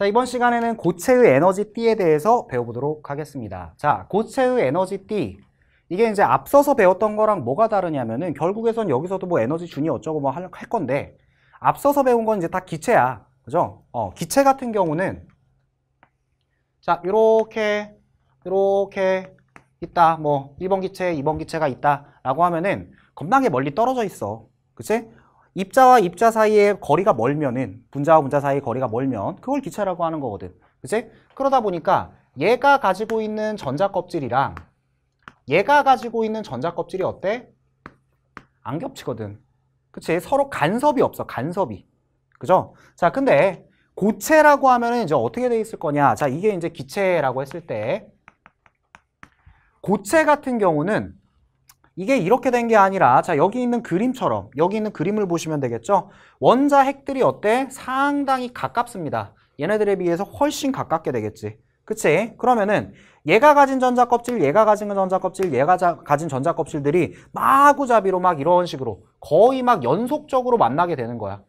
자, 이번 시간에는 고체의 에너지 띠에 대해서 배워보도록 하겠습니다. 자, 고체의 에너지 띠 이게 이제 앞서서 배웠던 거랑 뭐가 다르냐면은 결국에선 여기서도 뭐 에너지 준이 어쩌고 뭐 할 건데 앞서서 배운 건 이제 다 기체야. 그죠? 어, 기체 같은 경우는 자, 이렇게 이렇게 있다. 뭐 1번 기체, 2번 기체가 있다라고 하면은 겁나게 멀리 떨어져 있어. 그치? 입자와 입자 사이의 거리가 멀면은 분자와 분자 사이의 거리가 멀면 그걸 기체라고 하는 거거든. 그치? 그러다 보니까 얘가 가지고 있는 전자 껍질이랑 얘가 가지고 있는 전자 껍질이 어때? 안 겹치거든. 그치? 서로 간섭이 없어. 간섭이. 그죠? 자, 근데 고체라고 하면은 이제 어떻게 돼 있을 거냐? 자, 이게 이제 기체라고 했을 때 고체 같은 경우는 이게 이렇게 된 게 아니라 자 여기 있는 그림처럼 여기 있는 그림을 보시면 되겠죠. 원자 핵들이 어때? 상당히 가깝습니다. 얘네들에 비해서 훨씬 가깝게 되겠지. 그치? 그러면은 얘가 가진 전자 껍질, 얘가 가진 전자 껍질, 얘가 자, 가진 전자 껍질들이 마구잡이로 막 이런 식으로 거의 막 연속적으로 만나게 되는 거야.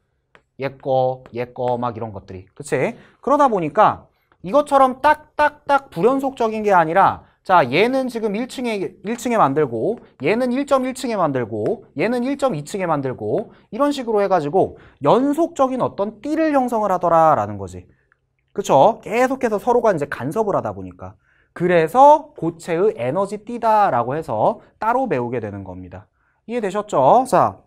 얘 거, 얘 거 막 이런 것들이. 그치? 그러다 보니까 이것처럼 딱딱딱 불연속적인 게 아니라 자, 얘는 지금 1층에 1층에 만들고 얘는 1.1층에 만들고 얘는 1.2층에 만들고 이런 식으로 해 가지고 연속적인 어떤 띠를 형성을 하더라라는 거지. 그렇죠? 계속해서 서로가 이제 간섭을 하다 보니까 그래서 고체의 에너지 띠다라고 해서 따로 배우게 되는 겁니다. 이해되셨죠? 자,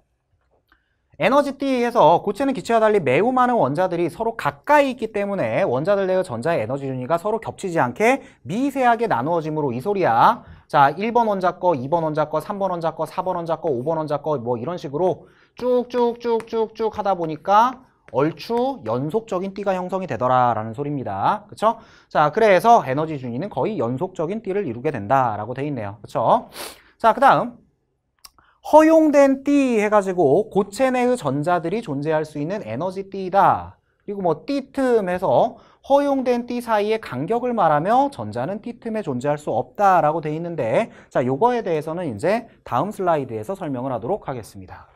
에너지띠에서 고체는 기체와 달리 매우 많은 원자들이 서로 가까이 있기 때문에 원자들 내의 전자의 에너지 준위가 서로 겹치지 않게 미세하게 나누어짐으로 이 소리야. 자, 1번 원자 거, 2번 원자 거, 3번 원자 거, 4번 원자 거, 5번 원자 거뭐 이런 식으로 쭉쭉쭉쭉쭉 하다 보니까 얼추 연속적인 띠가 형성이 되더라라는 소리입니다. 그쵸 자, 그래서 에너지 준위는 거의 연속적인 띠를 이루게 된다라고 돼 있네요. 그쵸 자, 그다음 허용된 띠 해가지고 고체 내의 전자들이 존재할 수 있는 에너지 띠다. 그리고 뭐 띠틈 에서 허용된 띠 사이의 간격을 말하며 전자는 띠틈에 존재할 수 없다라고 돼 있는데 자, 요거에 대해서는 이제 다음 슬라이드에서 설명을 하도록 하겠습니다.